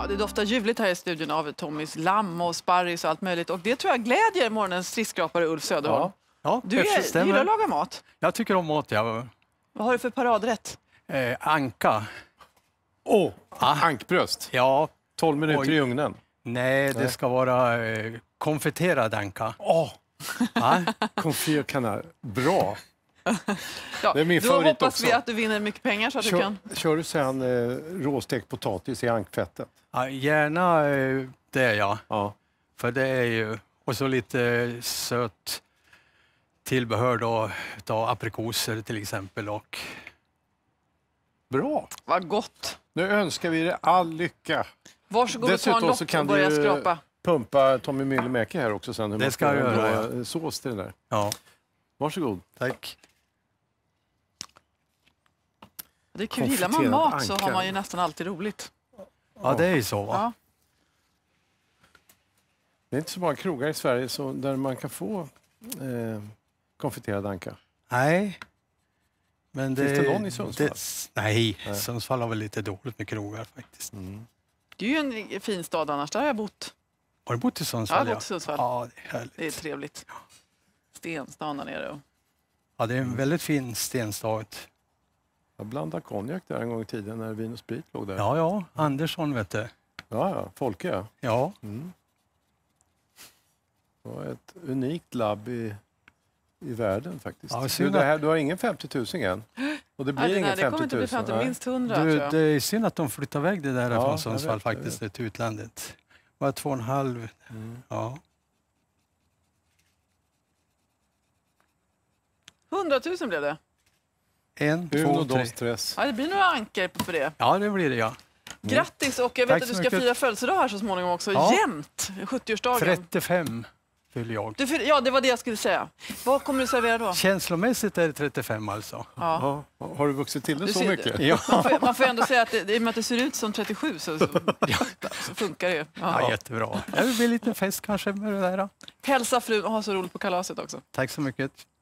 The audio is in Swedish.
Ja, det doftar ljuvligt här i studion av Tommys lamm och sparris och allt möjligt. Och det tror jag glädjer morgonens skridsskrapare Ulf Söderholm. Ja, ja du, är, gillar att laga mat. Jag tycker om mat, ja. Vad har du för paradrätt? Eh, anka. Åh, oh, ankbröst. Ja. 12 minuter Oj. i ugnen. Nej, det ska vara eh, konfiterad anka. Åh! Oh. Ah. Konfyr Bra. ja, det är min då favorit hoppas också. vi att du vinner mycket pengar så att kör, du kan... Kör du sen eh, råstekt potatis i ankfettet? Ja, gärna eh, det ja. ja. För det är ju... Och så lite eh, sött tillbehör då, utav aprikoser till exempel och... Bra! Vad gott! Nu önskar vi dig all lycka. Varsågod och ta en lock så kan och börja skrapa. pumpa Tommy Myllymäki här också sen. Hur det ska jag göra. Eh, sås till det där. Ja. Varsågod. Tack. Det är kul. Gillar man mat så har man ju nästan alltid roligt. Ja, det är ju så. Va? Ja. Det är inte så många krogar i Sverige så där man kan få eh, konfiterad anka. Nej. Men det, Finns det någon i Sundsvall? Det, nej, nej, Sundsvall har väl lite dåligt med krogar faktiskt. Mm. Det är ju en fin stad annars, där har jag bott. Har du bott i Sundsvall? Jag har bott i Sundsvall. Ja, det är härligt. Det är trevligt. Stenstaden där nere. Ja, det är en väldigt fin stenstad. Jag blandade konjak där en gång i tiden när Vin och Sprit låg där. Ja, ja. Andersson vet du. Ja, ja. Folke ja. Ja. Mm. Det var ett unikt labb i, i världen faktiskt. Ja, du, det här, du har ingen 50 000 än? Och det blir ja, ingen 50 000? Det kommer inte bli 50 minst 100 du, Det är synd att de flyttar iväg det där ja, från Sundsvall faktiskt till utlandet. Bara två och en halv. Mm. Ja. 100 000 blev det. En, Uno, två, tre. Ja, det blir nog anker på det. Ja, det blir det ja. Mm. Grattis och jag vet att du ska fira födelsedag här så småningom också. Ja. Jämt! 70-årsdagen. 35 fyller jag. Du, fyller, ja, det var det jag skulle säga. Vad kommer du servera då? Känslomässigt är det 35 alltså. Ja. ja. Har du vuxit till det du så mycket? Det. Ja. Man, får, man får ändå säga att det, i och med att det ser ut som 37 så, så, så funkar det ju. Ja. ja, jättebra. Det blir lite fest kanske med det där. Hälsa frun och ha så roligt på kalaset också. Tack så mycket.